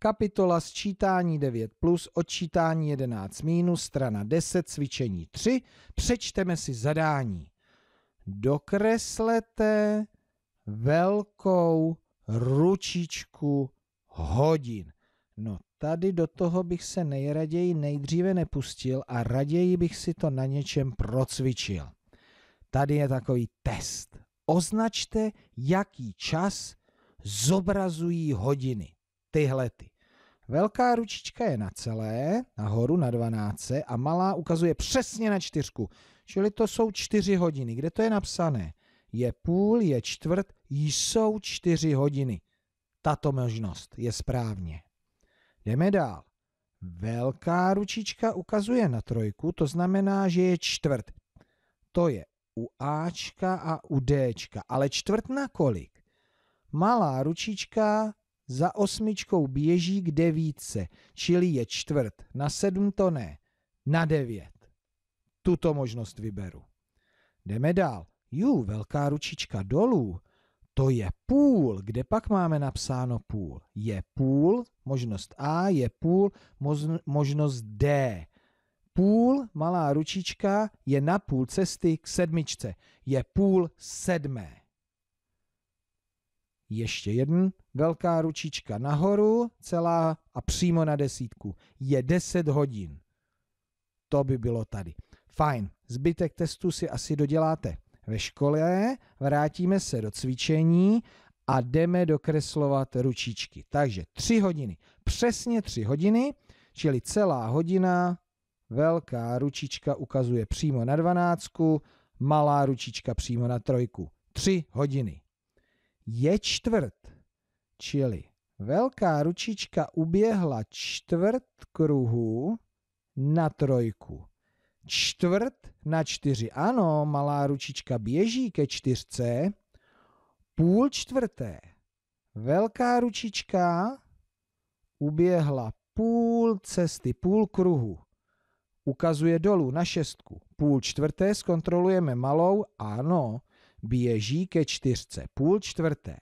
Kapitola sčítání 9 plus, odčítání 11 minus, strana 10, cvičení 3. Přečteme si zadání. Dokreslete velkou ručičku hodin. No tady do toho bych se nejraději nejdříve nepustil a raději bych si to na něčem procvičil. Tady je takový test. Označte, jaký čas zobrazují hodiny tyhle ty. Velká ručička je na celé, nahoru na 12 a malá ukazuje přesně na čtyřku. Čili to jsou čtyři hodiny. Kde to je napsané? Je půl, je čtvrt, jsou čtyři hodiny. Tato možnost je správně. Jdeme dál. Velká ručička ukazuje na trojku, to znamená, že je čtvrt. To je u Ačka a u Dčka, ale čtvrt na kolik? Malá ručička za osmičkou běží k devítce, čili je čtvrt. Na sedm to ne, na devět. Tuto možnost vyberu. Jdeme dál. Jú velká ručička dolů. To je půl. Kde pak máme napsáno půl? Je půl, možnost A, je půl, možnost D. Půl, malá ručička, je na půl cesty k sedmičce. Je půl sedmé. Ještě jeden, velká ručička nahoru, celá a přímo na desítku. Je 10 hodin. To by bylo tady. Fajn, zbytek testu si asi doděláte ve škole, vrátíme se do cvičení a jdeme dokreslovat ručičky. Takže 3 hodiny, přesně 3 hodiny, čili celá hodina, velká ručička ukazuje přímo na dvanáctku, malá ručička přímo na trojku. 3 hodiny je čtvrt. Čili velká ručička uběhla čtvrt kruhu na trojku. Čtvrt na čtyři. Ano, malá ručička běží ke čtyřce. Půl čtvrté. Velká ručička uběhla půl cesty, půl kruhu. Ukazuje dolů na šestku. Půl čtvrté zkontrolujeme malou. Ano, běží ke čtyřce, půl čtvrté.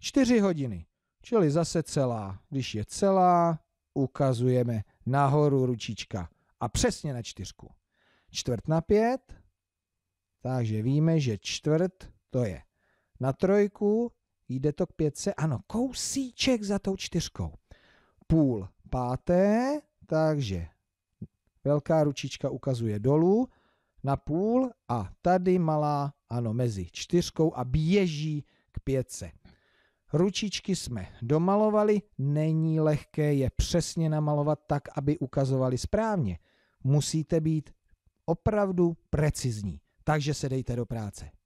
Čtyři hodiny, čili zase celá. Když je celá, ukazujeme nahoru ručička a přesně na čtyřku. Čtvrt na pět, takže víme, že čtvrt to je na trojku, jde to k pětce, ano, kousíček za tou čtyřkou. Půl páté, takže velká ručička ukazuje dolů na půl a tady malá ano, mezi čtyřkou a běží k pětce. Ručičky jsme domalovali, není lehké je přesně namalovat tak, aby ukazovali správně. Musíte být opravdu precizní, takže se dejte do práce.